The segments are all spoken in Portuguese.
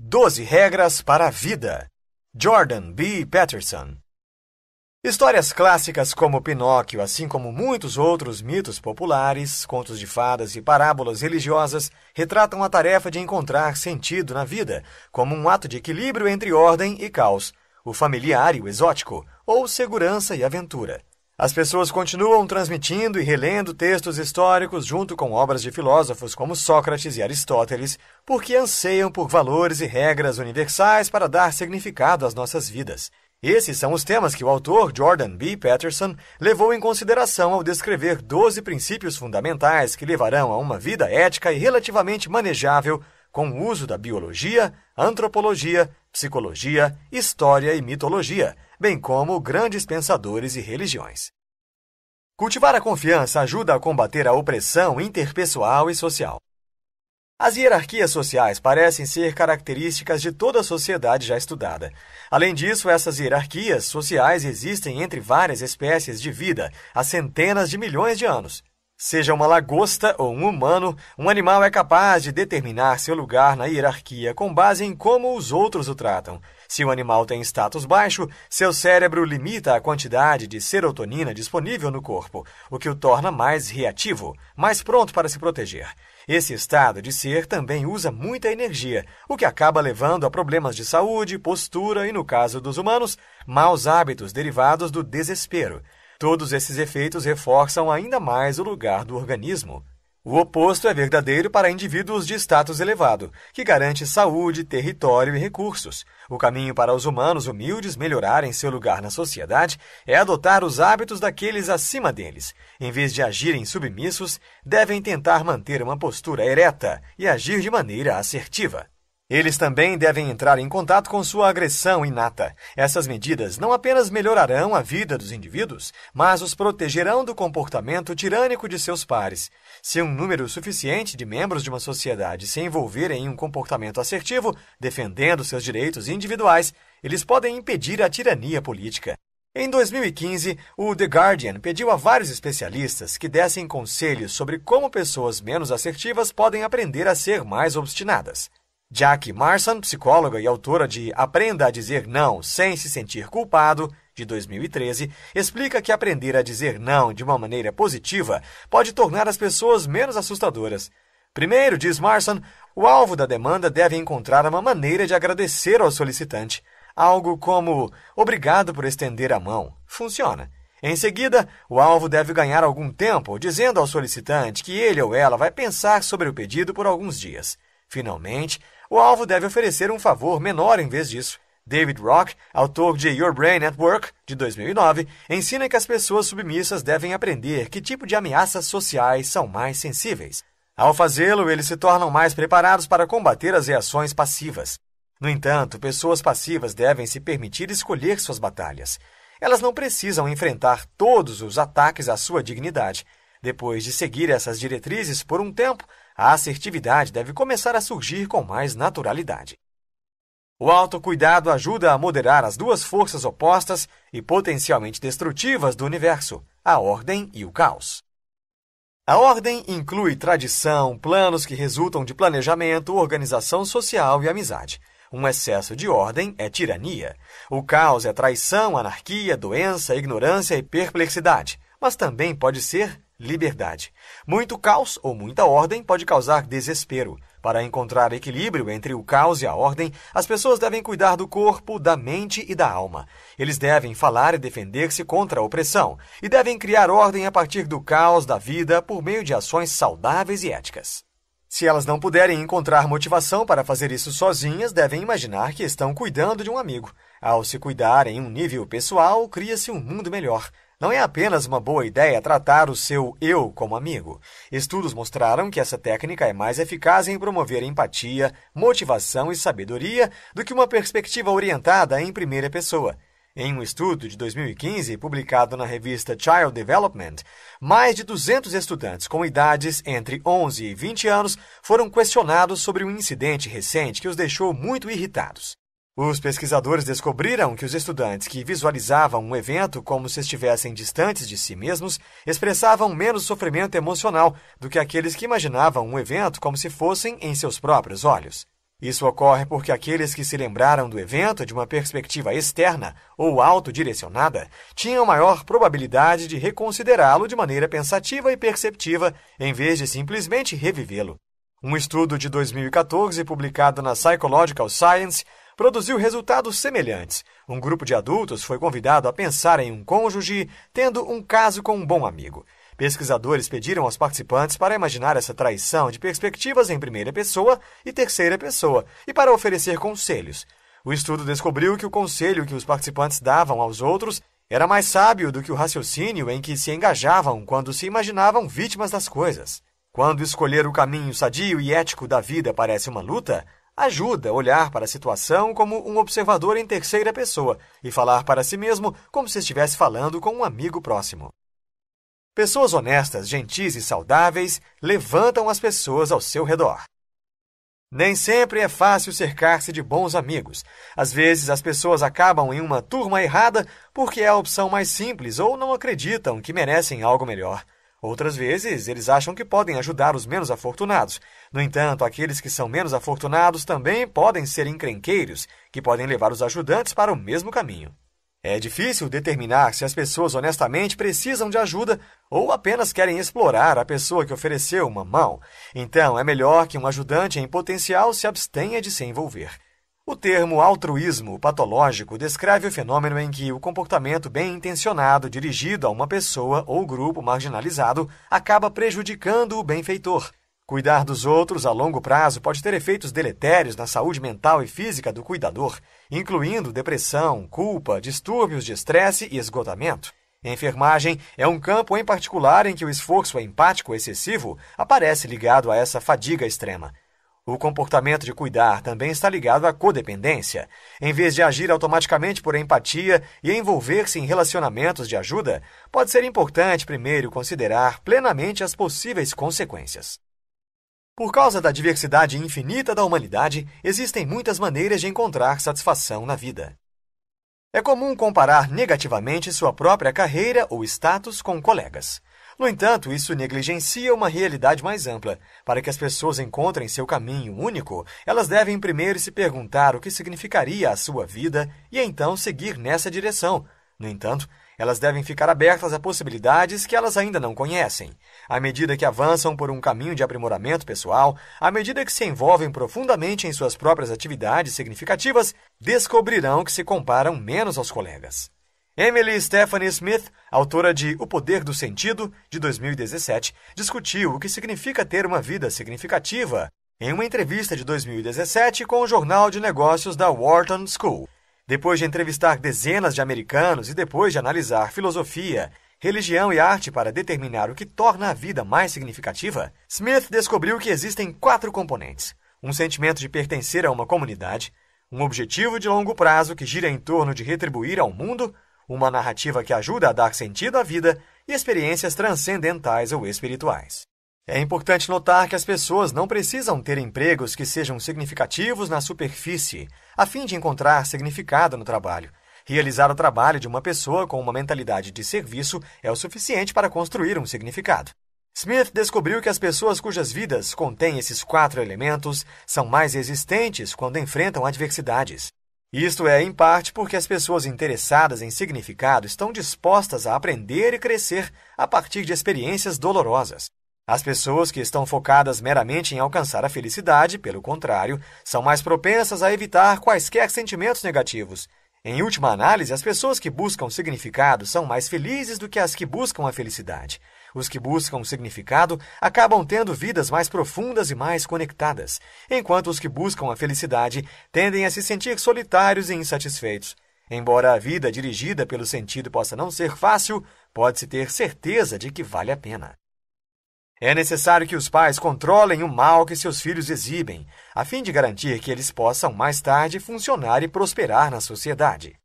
12 Regras para a Vida, Jordan B. Patterson. Histórias clássicas como Pinóquio, assim como muitos outros mitos populares, contos de fadas e parábolas religiosas, retratam a tarefa de encontrar sentido na vida, como um ato de equilíbrio entre ordem e caos, o familiar e o exótico, ou segurança e aventura. As pessoas continuam transmitindo e relendo textos históricos junto com obras de filósofos como Sócrates e Aristóteles, porque anseiam por valores e regras universais para dar significado às nossas vidas. Esses são os temas que o autor Jordan B. Patterson levou em consideração ao descrever 12 princípios fundamentais que levarão a uma vida ética e relativamente manejável com o uso da biologia, antropologia, psicologia, história e mitologia bem como grandes pensadores e religiões. Cultivar a confiança ajuda a combater a opressão interpessoal e social. As hierarquias sociais parecem ser características de toda a sociedade já estudada. Além disso, essas hierarquias sociais existem entre várias espécies de vida há centenas de milhões de anos. Seja uma lagosta ou um humano, um animal é capaz de determinar seu lugar na hierarquia com base em como os outros o tratam. Se o animal tem status baixo, seu cérebro limita a quantidade de serotonina disponível no corpo, o que o torna mais reativo, mais pronto para se proteger. Esse estado de ser também usa muita energia, o que acaba levando a problemas de saúde, postura e, no caso dos humanos, maus hábitos derivados do desespero. Todos esses efeitos reforçam ainda mais o lugar do organismo o oposto é verdadeiro para indivíduos de status elevado, que garante saúde, território e recursos. O caminho para os humanos humildes melhorarem seu lugar na sociedade é adotar os hábitos daqueles acima deles. Em vez de agirem submissos, devem tentar manter uma postura ereta e agir de maneira assertiva. Eles também devem entrar em contato com sua agressão inata. Essas medidas não apenas melhorarão a vida dos indivíduos, mas os protegerão do comportamento tirânico de seus pares. Se um número suficiente de membros de uma sociedade se envolverem em um comportamento assertivo, defendendo seus direitos individuais, eles podem impedir a tirania política. Em 2015, o The Guardian pediu a vários especialistas que dessem conselhos sobre como pessoas menos assertivas podem aprender a ser mais obstinadas. Jack Marson, psicóloga e autora de Aprenda a Dizer Não Sem Se Sentir Culpado, de 2013, explica que aprender a dizer não de uma maneira positiva pode tornar as pessoas menos assustadoras. Primeiro, diz Marson, o alvo da demanda deve encontrar uma maneira de agradecer ao solicitante. Algo como obrigado por estender a mão. Funciona. Em seguida, o alvo deve ganhar algum tempo, dizendo ao solicitante que ele ou ela vai pensar sobre o pedido por alguns dias. Finalmente, o alvo deve oferecer um favor menor em vez disso. David Rock, autor de Your Brain at Work, de 2009, ensina que as pessoas submissas devem aprender que tipo de ameaças sociais são mais sensíveis. Ao fazê-lo, eles se tornam mais preparados para combater as reações passivas. No entanto, pessoas passivas devem se permitir escolher suas batalhas. Elas não precisam enfrentar todos os ataques à sua dignidade. Depois de seguir essas diretrizes por um tempo, a assertividade deve começar a surgir com mais naturalidade. O autocuidado ajuda a moderar as duas forças opostas e potencialmente destrutivas do universo, a ordem e o caos. A ordem inclui tradição, planos que resultam de planejamento, organização social e amizade. Um excesso de ordem é tirania. O caos é traição, anarquia, doença, ignorância e perplexidade, mas também pode ser liberdade. Muito caos ou muita ordem pode causar desespero. Para encontrar equilíbrio entre o caos e a ordem, as pessoas devem cuidar do corpo, da mente e da alma. Eles devem falar e defender-se contra a opressão, e devem criar ordem a partir do caos da vida por meio de ações saudáveis e éticas. Se elas não puderem encontrar motivação para fazer isso sozinhas, devem imaginar que estão cuidando de um amigo. Ao se cuidar em um nível pessoal, cria-se um mundo melhor. Não é apenas uma boa ideia tratar o seu eu como amigo. Estudos mostraram que essa técnica é mais eficaz em promover empatia, motivação e sabedoria do que uma perspectiva orientada em primeira pessoa. Em um estudo de 2015, publicado na revista Child Development, mais de 200 estudantes com idades entre 11 e 20 anos foram questionados sobre um incidente recente que os deixou muito irritados. Os pesquisadores descobriram que os estudantes que visualizavam um evento como se estivessem distantes de si mesmos expressavam menos sofrimento emocional do que aqueles que imaginavam um evento como se fossem em seus próprios olhos. Isso ocorre porque aqueles que se lembraram do evento de uma perspectiva externa ou autodirecionada tinham maior probabilidade de reconsiderá-lo de maneira pensativa e perceptiva, em vez de simplesmente revivê-lo. Um estudo de 2014, publicado na Psychological Science, produziu resultados semelhantes. Um grupo de adultos foi convidado a pensar em um cônjuge tendo um caso com um bom amigo. Pesquisadores pediram aos participantes para imaginar essa traição de perspectivas em primeira pessoa e terceira pessoa e para oferecer conselhos. O estudo descobriu que o conselho que os participantes davam aos outros era mais sábio do que o raciocínio em que se engajavam quando se imaginavam vítimas das coisas. Quando escolher o caminho sadio e ético da vida parece uma luta, ajuda olhar para a situação como um observador em terceira pessoa e falar para si mesmo como se estivesse falando com um amigo próximo. Pessoas honestas, gentis e saudáveis levantam as pessoas ao seu redor. Nem sempre é fácil cercar-se de bons amigos. Às vezes, as pessoas acabam em uma turma errada porque é a opção mais simples ou não acreditam que merecem algo melhor. Outras vezes, eles acham que podem ajudar os menos afortunados. No entanto, aqueles que são menos afortunados também podem ser encrenqueiros, que podem levar os ajudantes para o mesmo caminho. É difícil determinar se as pessoas honestamente precisam de ajuda ou apenas querem explorar a pessoa que ofereceu uma mão. Então, é melhor que um ajudante em potencial se abstenha de se envolver. O termo altruísmo patológico descreve o fenômeno em que o comportamento bem intencionado dirigido a uma pessoa ou grupo marginalizado acaba prejudicando o benfeitor. Cuidar dos outros a longo prazo pode ter efeitos deletérios na saúde mental e física do cuidador, incluindo depressão, culpa, distúrbios de estresse e esgotamento. Enfermagem é um campo em particular em que o esforço empático excessivo aparece ligado a essa fadiga extrema. O comportamento de cuidar também está ligado à codependência. Em vez de agir automaticamente por empatia e envolver-se em relacionamentos de ajuda, pode ser importante primeiro considerar plenamente as possíveis consequências. Por causa da diversidade infinita da humanidade, existem muitas maneiras de encontrar satisfação na vida. É comum comparar negativamente sua própria carreira ou status com colegas. No entanto, isso negligencia uma realidade mais ampla. Para que as pessoas encontrem seu caminho único, elas devem primeiro se perguntar o que significaria a sua vida e então seguir nessa direção. No entanto, elas devem ficar abertas a possibilidades que elas ainda não conhecem. À medida que avançam por um caminho de aprimoramento pessoal, à medida que se envolvem profundamente em suas próprias atividades significativas, descobrirão que se comparam menos aos colegas. Emily Stephanie Smith, autora de O Poder do Sentido, de 2017, discutiu o que significa ter uma vida significativa em uma entrevista de 2017 com o Jornal de Negócios da Wharton School. Depois de entrevistar dezenas de americanos e depois de analisar filosofia, religião e arte para determinar o que torna a vida mais significativa, Smith descobriu que existem quatro componentes: um sentimento de pertencer a uma comunidade, um objetivo de longo prazo que gira em torno de retribuir ao mundo, uma narrativa que ajuda a dar sentido à vida e experiências transcendentais ou espirituais. É importante notar que as pessoas não precisam ter empregos que sejam significativos na superfície, a fim de encontrar significado no trabalho. Realizar o trabalho de uma pessoa com uma mentalidade de serviço é o suficiente para construir um significado. Smith descobriu que as pessoas cujas vidas contêm esses quatro elementos são mais resistentes quando enfrentam adversidades. Isto é, em parte, porque as pessoas interessadas em significado estão dispostas a aprender e crescer a partir de experiências dolorosas. As pessoas que estão focadas meramente em alcançar a felicidade, pelo contrário, são mais propensas a evitar quaisquer sentimentos negativos. Em última análise, as pessoas que buscam significado são mais felizes do que as que buscam a felicidade. Os que buscam significado acabam tendo vidas mais profundas e mais conectadas, enquanto os que buscam a felicidade tendem a se sentir solitários e insatisfeitos. Embora a vida dirigida pelo sentido possa não ser fácil, pode-se ter certeza de que vale a pena. É necessário que os pais controlem o mal que seus filhos exibem, a fim de garantir que eles possam mais tarde funcionar e prosperar na sociedade.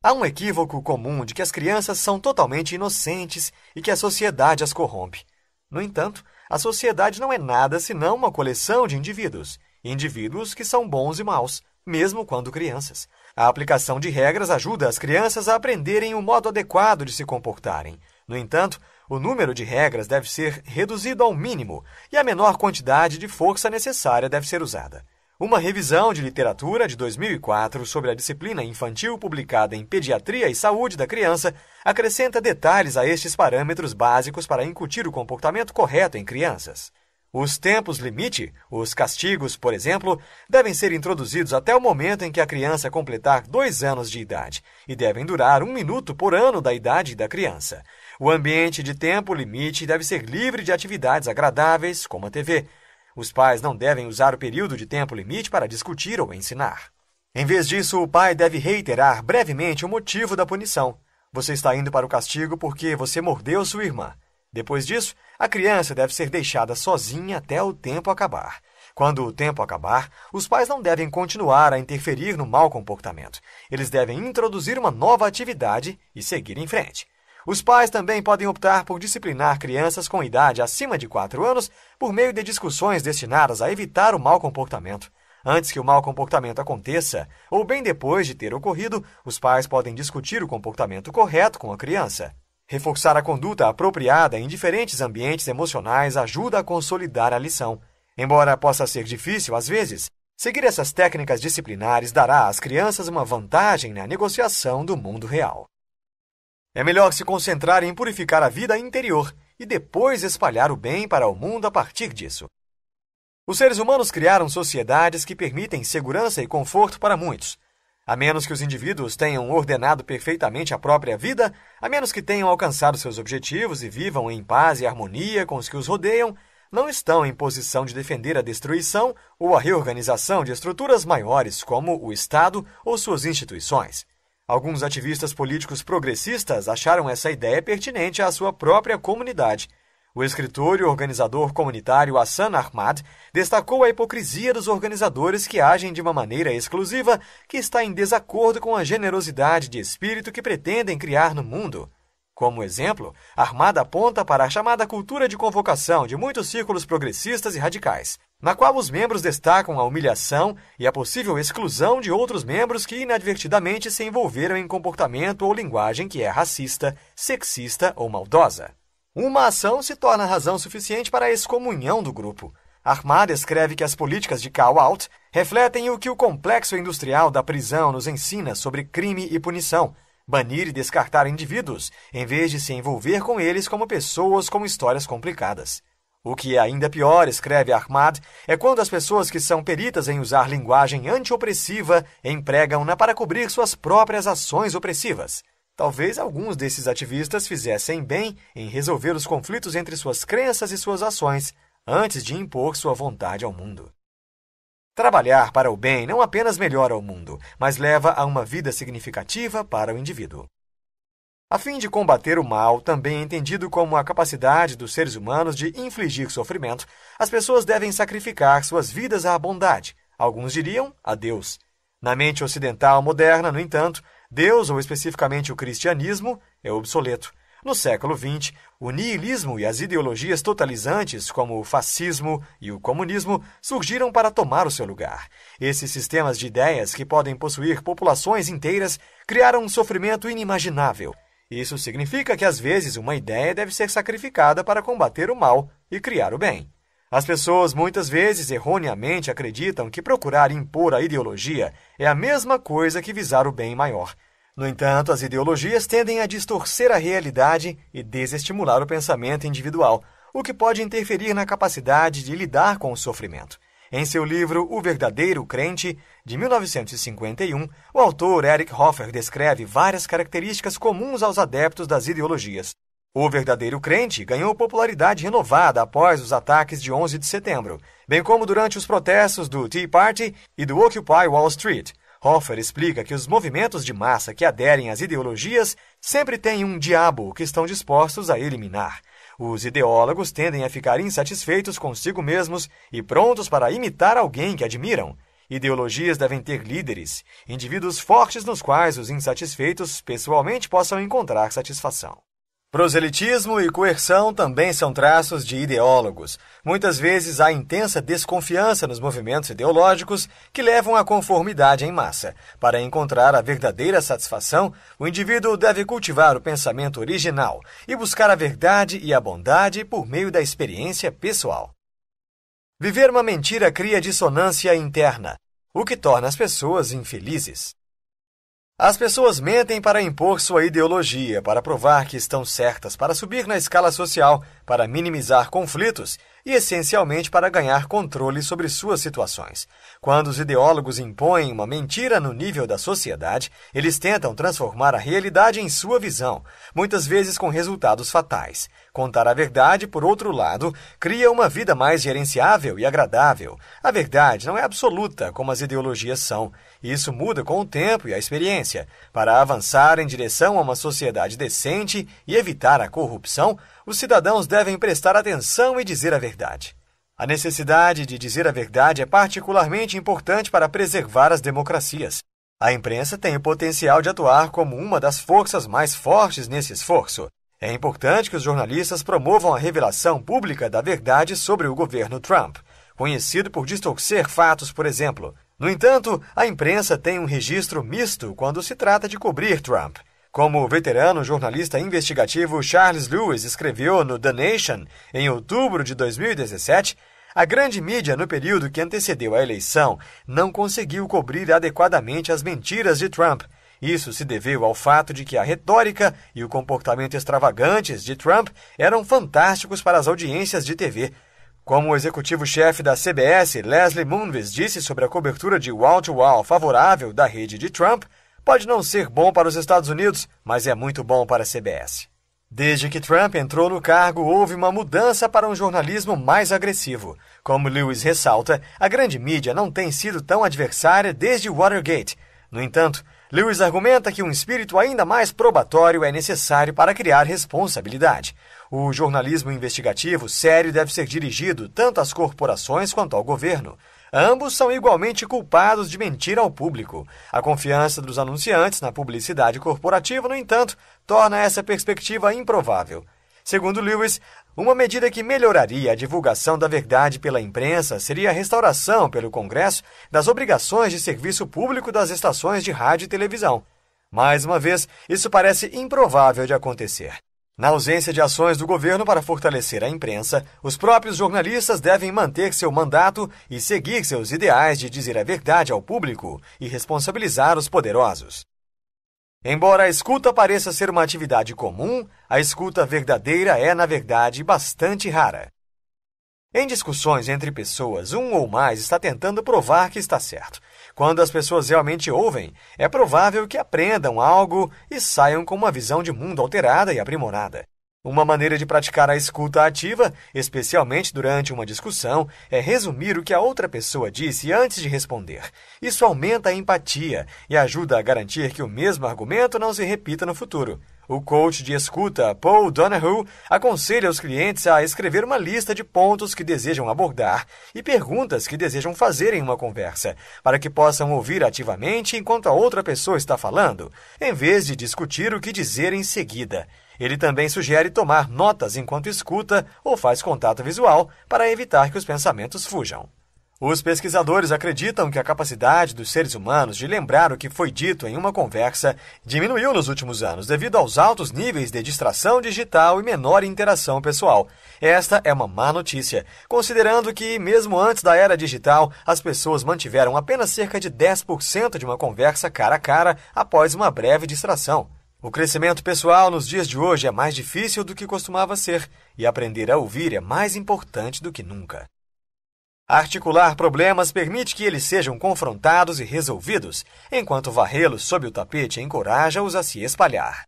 Há um equívoco comum de que as crianças são totalmente inocentes e que a sociedade as corrompe. No entanto, a sociedade não é nada senão uma coleção de indivíduos, indivíduos que são bons e maus, mesmo quando crianças. A aplicação de regras ajuda as crianças a aprenderem o modo adequado de se comportarem. No entanto, o número de regras deve ser reduzido ao mínimo e a menor quantidade de força necessária deve ser usada. Uma revisão de literatura de 2004 sobre a disciplina infantil publicada em Pediatria e Saúde da Criança acrescenta detalhes a estes parâmetros básicos para incutir o comportamento correto em crianças. Os tempos limite, os castigos, por exemplo, devem ser introduzidos até o momento em que a criança completar dois anos de idade e devem durar um minuto por ano da idade da criança. O ambiente de tempo limite deve ser livre de atividades agradáveis, como a TV, os pais não devem usar o período de tempo limite para discutir ou ensinar. Em vez disso, o pai deve reiterar brevemente o motivo da punição. Você está indo para o castigo porque você mordeu sua irmã. Depois disso, a criança deve ser deixada sozinha até o tempo acabar. Quando o tempo acabar, os pais não devem continuar a interferir no mau comportamento. Eles devem introduzir uma nova atividade e seguir em frente. Os pais também podem optar por disciplinar crianças com idade acima de 4 anos por meio de discussões destinadas a evitar o mau comportamento. Antes que o mau comportamento aconteça, ou bem depois de ter ocorrido, os pais podem discutir o comportamento correto com a criança. Reforçar a conduta apropriada em diferentes ambientes emocionais ajuda a consolidar a lição. Embora possa ser difícil às vezes, seguir essas técnicas disciplinares dará às crianças uma vantagem na negociação do mundo real. É melhor se concentrar em purificar a vida interior e depois espalhar o bem para o mundo a partir disso. Os seres humanos criaram sociedades que permitem segurança e conforto para muitos. A menos que os indivíduos tenham ordenado perfeitamente a própria vida, a menos que tenham alcançado seus objetivos e vivam em paz e harmonia com os que os rodeiam, não estão em posição de defender a destruição ou a reorganização de estruturas maiores como o Estado ou suas instituições. Alguns ativistas políticos progressistas acharam essa ideia pertinente à sua própria comunidade. O escritor e organizador comunitário Hassan Ahmad destacou a hipocrisia dos organizadores que agem de uma maneira exclusiva que está em desacordo com a generosidade de espírito que pretendem criar no mundo. Como exemplo, Armada aponta para a chamada cultura de convocação de muitos círculos progressistas e radicais, na qual os membros destacam a humilhação e a possível exclusão de outros membros que inadvertidamente se envolveram em comportamento ou linguagem que é racista, sexista ou maldosa. Uma ação se torna razão suficiente para a excomunhão do grupo. Armada escreve que as políticas de call-out refletem o que o complexo industrial da prisão nos ensina sobre crime e punição, banir e descartar indivíduos, em vez de se envolver com eles como pessoas com histórias complicadas. O que é ainda pior, escreve Ahmad, é quando as pessoas que são peritas em usar linguagem antiopressiva empregam-na para cobrir suas próprias ações opressivas. Talvez alguns desses ativistas fizessem bem em resolver os conflitos entre suas crenças e suas ações, antes de impor sua vontade ao mundo. Trabalhar para o bem não apenas melhora o mundo, mas leva a uma vida significativa para o indivíduo. A fim de combater o mal, também é entendido como a capacidade dos seres humanos de infligir sofrimento, as pessoas devem sacrificar suas vidas à bondade, alguns diriam a Deus. Na mente ocidental moderna, no entanto, Deus, ou especificamente o cristianismo, é obsoleto. No século XX, o niilismo e as ideologias totalizantes, como o fascismo e o comunismo, surgiram para tomar o seu lugar. Esses sistemas de ideias, que podem possuir populações inteiras, criaram um sofrimento inimaginável. Isso significa que, às vezes, uma ideia deve ser sacrificada para combater o mal e criar o bem. As pessoas muitas vezes erroneamente acreditam que procurar impor a ideologia é a mesma coisa que visar o bem maior. No entanto, as ideologias tendem a distorcer a realidade e desestimular o pensamento individual, o que pode interferir na capacidade de lidar com o sofrimento. Em seu livro O Verdadeiro Crente, de 1951, o autor Eric Hoffer descreve várias características comuns aos adeptos das ideologias. O verdadeiro crente ganhou popularidade renovada após os ataques de 11 de setembro, bem como durante os protestos do Tea Party e do Occupy Wall Street. Hoffer explica que os movimentos de massa que aderem às ideologias sempre têm um diabo que estão dispostos a eliminar. Os ideólogos tendem a ficar insatisfeitos consigo mesmos e prontos para imitar alguém que admiram. Ideologias devem ter líderes, indivíduos fortes nos quais os insatisfeitos pessoalmente possam encontrar satisfação. Proselitismo e coerção também são traços de ideólogos. Muitas vezes há intensa desconfiança nos movimentos ideológicos que levam à conformidade em massa. Para encontrar a verdadeira satisfação, o indivíduo deve cultivar o pensamento original e buscar a verdade e a bondade por meio da experiência pessoal. Viver uma mentira cria dissonância interna, o que torna as pessoas infelizes. As pessoas mentem para impor sua ideologia, para provar que estão certas, para subir na escala social, para minimizar conflitos e essencialmente para ganhar controle sobre suas situações. Quando os ideólogos impõem uma mentira no nível da sociedade, eles tentam transformar a realidade em sua visão, muitas vezes com resultados fatais. Contar a verdade, por outro lado, cria uma vida mais gerenciável e agradável. A verdade não é absoluta, como as ideologias são. Isso muda com o tempo e a experiência. Para avançar em direção a uma sociedade decente e evitar a corrupção, os cidadãos devem prestar atenção e dizer a verdade. A necessidade de dizer a verdade é particularmente importante para preservar as democracias. A imprensa tem o potencial de atuar como uma das forças mais fortes nesse esforço. É importante que os jornalistas promovam a revelação pública da verdade sobre o governo Trump, conhecido por distorcer fatos, por exemplo. No entanto, a imprensa tem um registro misto quando se trata de cobrir Trump. Como o veterano jornalista investigativo Charles Lewis escreveu no The Nation em outubro de 2017, a grande mídia, no período que antecedeu a eleição, não conseguiu cobrir adequadamente as mentiras de Trump. Isso se deveu ao fato de que a retórica e o comportamento extravagantes de Trump eram fantásticos para as audiências de TV. Como o executivo-chefe da CBS, Leslie Moonves, disse sobre a cobertura de wall-to-wall -wall favorável da rede de Trump, pode não ser bom para os Estados Unidos, mas é muito bom para a CBS. Desde que Trump entrou no cargo, houve uma mudança para um jornalismo mais agressivo. Como Lewis ressalta, a grande mídia não tem sido tão adversária desde Watergate. No entanto, Lewis argumenta que um espírito ainda mais probatório é necessário para criar responsabilidade. O jornalismo investigativo sério deve ser dirigido tanto às corporações quanto ao governo. Ambos são igualmente culpados de mentir ao público. A confiança dos anunciantes na publicidade corporativa, no entanto, torna essa perspectiva improvável. Segundo Lewis, uma medida que melhoraria a divulgação da verdade pela imprensa seria a restauração pelo Congresso das obrigações de serviço público das estações de rádio e televisão. Mais uma vez, isso parece improvável de acontecer. Na ausência de ações do governo para fortalecer a imprensa, os próprios jornalistas devem manter seu mandato e seguir seus ideais de dizer a verdade ao público e responsabilizar os poderosos. Embora a escuta pareça ser uma atividade comum, a escuta verdadeira é, na verdade, bastante rara. Em discussões entre pessoas, um ou mais está tentando provar que está certo, quando as pessoas realmente ouvem, é provável que aprendam algo e saiam com uma visão de mundo alterada e aprimorada. Uma maneira de praticar a escuta ativa, especialmente durante uma discussão, é resumir o que a outra pessoa disse antes de responder. Isso aumenta a empatia e ajuda a garantir que o mesmo argumento não se repita no futuro. O coach de escuta, Paul Donahue, aconselha os clientes a escrever uma lista de pontos que desejam abordar e perguntas que desejam fazer em uma conversa, para que possam ouvir ativamente enquanto a outra pessoa está falando, em vez de discutir o que dizer em seguida. Ele também sugere tomar notas enquanto escuta ou faz contato visual para evitar que os pensamentos fujam. Os pesquisadores acreditam que a capacidade dos seres humanos de lembrar o que foi dito em uma conversa diminuiu nos últimos anos devido aos altos níveis de distração digital e menor interação pessoal. Esta é uma má notícia, considerando que, mesmo antes da era digital, as pessoas mantiveram apenas cerca de 10% de uma conversa cara a cara após uma breve distração. O crescimento pessoal nos dias de hoje é mais difícil do que costumava ser, e aprender a ouvir é mais importante do que nunca. Articular problemas permite que eles sejam confrontados e resolvidos, enquanto varrê-los sob o tapete encoraja-os a se espalhar.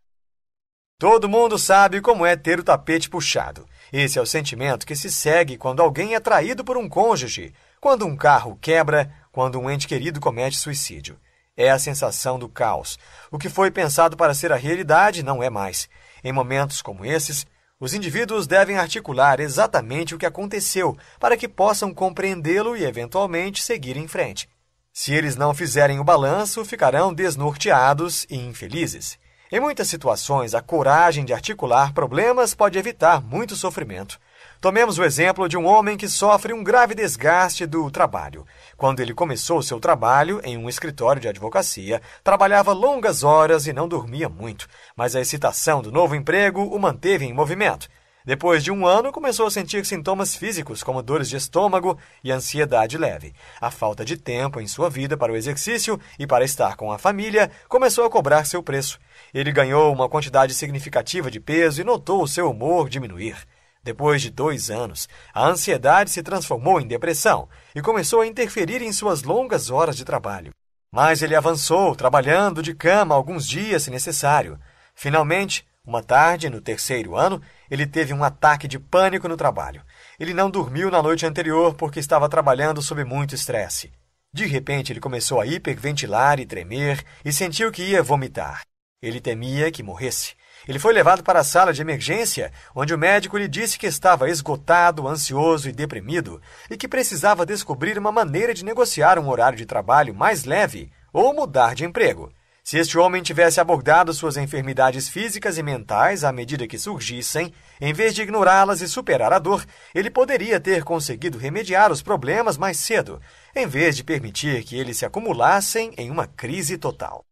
Todo mundo sabe como é ter o tapete puxado. Esse é o sentimento que se segue quando alguém é traído por um cônjuge, quando um carro quebra, quando um ente querido comete suicídio. É a sensação do caos. O que foi pensado para ser a realidade não é mais. Em momentos como esses, os indivíduos devem articular exatamente o que aconteceu para que possam compreendê-lo e, eventualmente, seguir em frente. Se eles não fizerem o balanço, ficarão desnorteados e infelizes. Em muitas situações, a coragem de articular problemas pode evitar muito sofrimento. Tomemos o exemplo de um homem que sofre um grave desgaste do trabalho. Quando ele começou seu trabalho em um escritório de advocacia, trabalhava longas horas e não dormia muito, mas a excitação do novo emprego o manteve em movimento. Depois de um ano, começou a sentir sintomas físicos, como dores de estômago e ansiedade leve. A falta de tempo em sua vida para o exercício e para estar com a família começou a cobrar seu preço. Ele ganhou uma quantidade significativa de peso e notou o seu humor diminuir. Depois de dois anos, a ansiedade se transformou em depressão e começou a interferir em suas longas horas de trabalho. Mas ele avançou, trabalhando de cama alguns dias se necessário. Finalmente, uma tarde, no terceiro ano, ele teve um ataque de pânico no trabalho. Ele não dormiu na noite anterior porque estava trabalhando sob muito estresse. De repente, ele começou a hiperventilar e tremer e sentiu que ia vomitar. Ele temia que morresse. Ele foi levado para a sala de emergência, onde o médico lhe disse que estava esgotado, ansioso e deprimido e que precisava descobrir uma maneira de negociar um horário de trabalho mais leve ou mudar de emprego. Se este homem tivesse abordado suas enfermidades físicas e mentais à medida que surgissem, em vez de ignorá-las e superar a dor, ele poderia ter conseguido remediar os problemas mais cedo, em vez de permitir que eles se acumulassem em uma crise total.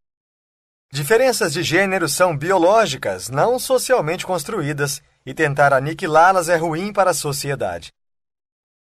Diferenças de gênero são biológicas, não socialmente construídas, e tentar aniquilá-las é ruim para a sociedade.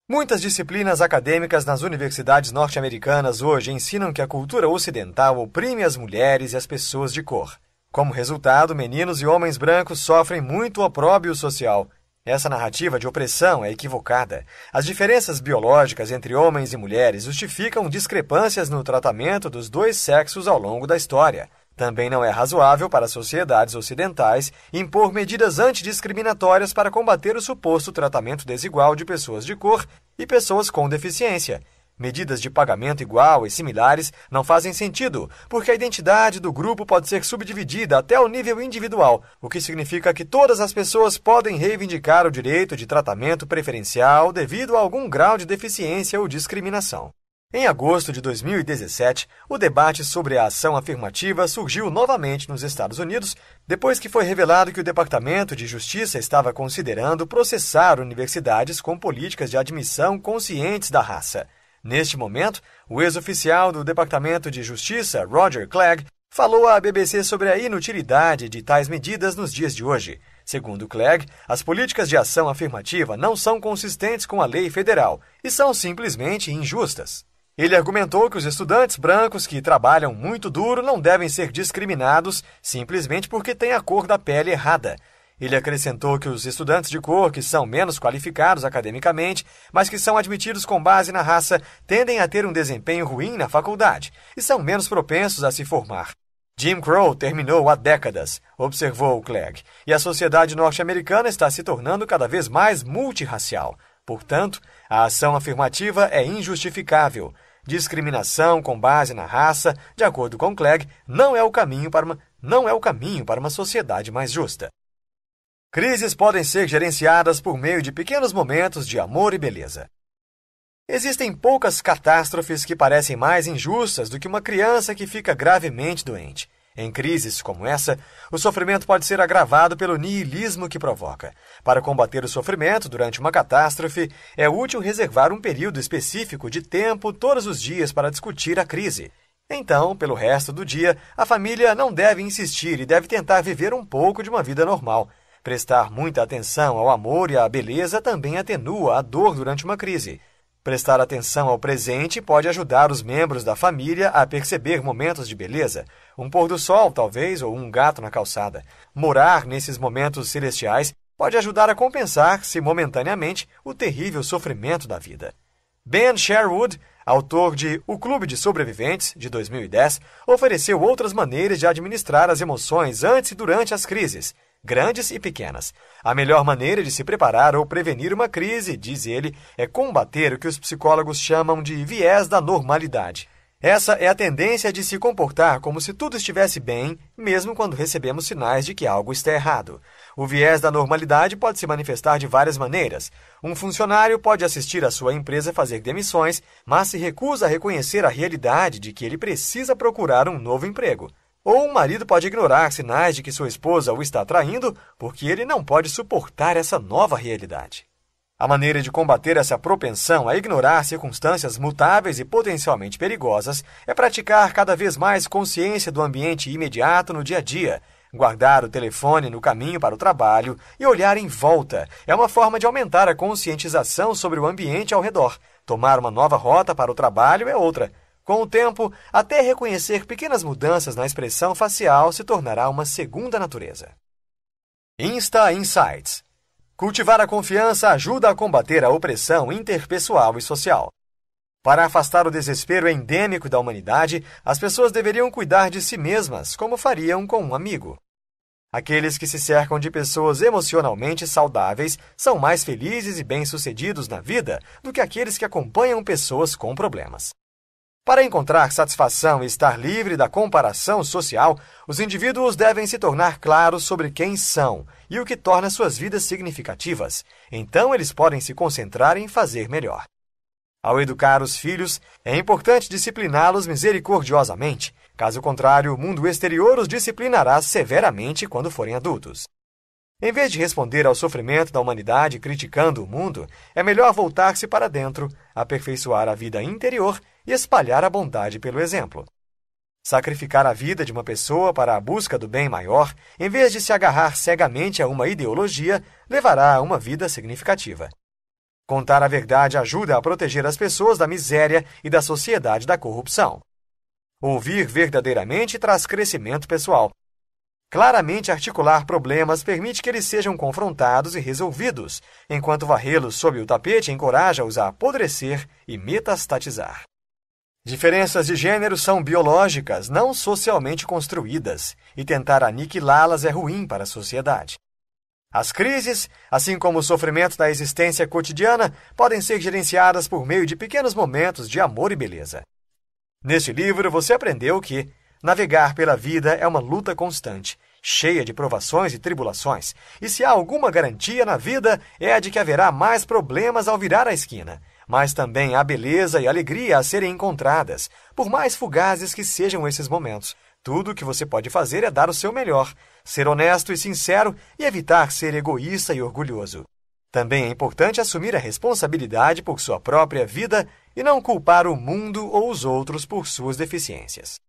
Muitas disciplinas acadêmicas nas universidades norte-americanas hoje ensinam que a cultura ocidental oprime as mulheres e as pessoas de cor. Como resultado, meninos e homens brancos sofrem muito opróbio social. Essa narrativa de opressão é equivocada. As diferenças biológicas entre homens e mulheres justificam discrepâncias no tratamento dos dois sexos ao longo da história. Também não é razoável para sociedades ocidentais impor medidas antidiscriminatórias para combater o suposto tratamento desigual de pessoas de cor e pessoas com deficiência. Medidas de pagamento igual e similares não fazem sentido, porque a identidade do grupo pode ser subdividida até o nível individual, o que significa que todas as pessoas podem reivindicar o direito de tratamento preferencial devido a algum grau de deficiência ou discriminação. Em agosto de 2017, o debate sobre a ação afirmativa surgiu novamente nos Estados Unidos, depois que foi revelado que o Departamento de Justiça estava considerando processar universidades com políticas de admissão conscientes da raça. Neste momento, o ex-oficial do Departamento de Justiça, Roger Clegg, falou à BBC sobre a inutilidade de tais medidas nos dias de hoje. Segundo Clegg, as políticas de ação afirmativa não são consistentes com a lei federal e são simplesmente injustas. Ele argumentou que os estudantes brancos que trabalham muito duro não devem ser discriminados simplesmente porque têm a cor da pele errada. Ele acrescentou que os estudantes de cor que são menos qualificados academicamente, mas que são admitidos com base na raça, tendem a ter um desempenho ruim na faculdade e são menos propensos a se formar. Jim Crow terminou há décadas, observou Clegg, e a sociedade norte-americana está se tornando cada vez mais multirracial. Portanto, a ação afirmativa é injustificável. Discriminação com base na raça, de acordo com Clegg, não é o caminho para uma, não é o caminho para uma sociedade mais justa. Crises podem ser gerenciadas por meio de pequenos momentos de amor e beleza. Existem poucas catástrofes que parecem mais injustas do que uma criança que fica gravemente doente. Em crises como essa, o sofrimento pode ser agravado pelo niilismo que provoca. Para combater o sofrimento durante uma catástrofe, é útil reservar um período específico de tempo todos os dias para discutir a crise. Então, pelo resto do dia, a família não deve insistir e deve tentar viver um pouco de uma vida normal. Prestar muita atenção ao amor e à beleza também atenua a dor durante uma crise. Prestar atenção ao presente pode ajudar os membros da família a perceber momentos de beleza, um pôr do sol, talvez, ou um gato na calçada. Morar nesses momentos celestiais pode ajudar a compensar-se momentaneamente o terrível sofrimento da vida. Ben Sherwood, autor de O Clube de Sobreviventes, de 2010, ofereceu outras maneiras de administrar as emoções antes e durante as crises grandes e pequenas. A melhor maneira de se preparar ou prevenir uma crise, diz ele, é combater o que os psicólogos chamam de viés da normalidade. Essa é a tendência de se comportar como se tudo estivesse bem, mesmo quando recebemos sinais de que algo está errado. O viés da normalidade pode se manifestar de várias maneiras. Um funcionário pode assistir a sua empresa fazer demissões, mas se recusa a reconhecer a realidade de que ele precisa procurar um novo emprego. Ou o marido pode ignorar sinais de que sua esposa o está traindo porque ele não pode suportar essa nova realidade. A maneira de combater essa propensão a ignorar circunstâncias mutáveis e potencialmente perigosas é praticar cada vez mais consciência do ambiente imediato no dia a dia. Guardar o telefone no caminho para o trabalho e olhar em volta é uma forma de aumentar a conscientização sobre o ambiente ao redor. Tomar uma nova rota para o trabalho é outra. Com o tempo, até reconhecer pequenas mudanças na expressão facial se tornará uma segunda natureza. Insta Insights Cultivar a confiança ajuda a combater a opressão interpessoal e social. Para afastar o desespero endêmico da humanidade, as pessoas deveriam cuidar de si mesmas, como fariam com um amigo. Aqueles que se cercam de pessoas emocionalmente saudáveis são mais felizes e bem-sucedidos na vida do que aqueles que acompanham pessoas com problemas. Para encontrar satisfação e estar livre da comparação social, os indivíduos devem se tornar claros sobre quem são e o que torna suas vidas significativas. Então, eles podem se concentrar em fazer melhor. Ao educar os filhos, é importante discipliná-los misericordiosamente. Caso contrário, o mundo exterior os disciplinará severamente quando forem adultos. Em vez de responder ao sofrimento da humanidade criticando o mundo, é melhor voltar-se para dentro, aperfeiçoar a vida interior e espalhar a bondade pelo exemplo. Sacrificar a vida de uma pessoa para a busca do bem maior, em vez de se agarrar cegamente a uma ideologia, levará a uma vida significativa. Contar a verdade ajuda a proteger as pessoas da miséria e da sociedade da corrupção. Ouvir verdadeiramente traz crescimento pessoal, Claramente articular problemas permite que eles sejam confrontados e resolvidos, enquanto varrê-los sob o tapete encoraja-os a apodrecer e metastatizar. Diferenças de gênero são biológicas, não socialmente construídas, e tentar aniquilá-las é ruim para a sociedade. As crises, assim como o sofrimento da existência cotidiana, podem ser gerenciadas por meio de pequenos momentos de amor e beleza. Neste livro, você aprendeu que Navegar pela vida é uma luta constante, cheia de provações e tribulações, e se há alguma garantia na vida, é a de que haverá mais problemas ao virar a esquina. Mas também há beleza e alegria a serem encontradas, por mais fugazes que sejam esses momentos. Tudo o que você pode fazer é dar o seu melhor, ser honesto e sincero e evitar ser egoísta e orgulhoso. Também é importante assumir a responsabilidade por sua própria vida e não culpar o mundo ou os outros por suas deficiências.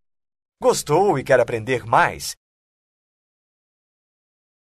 Gostou e quer aprender mais?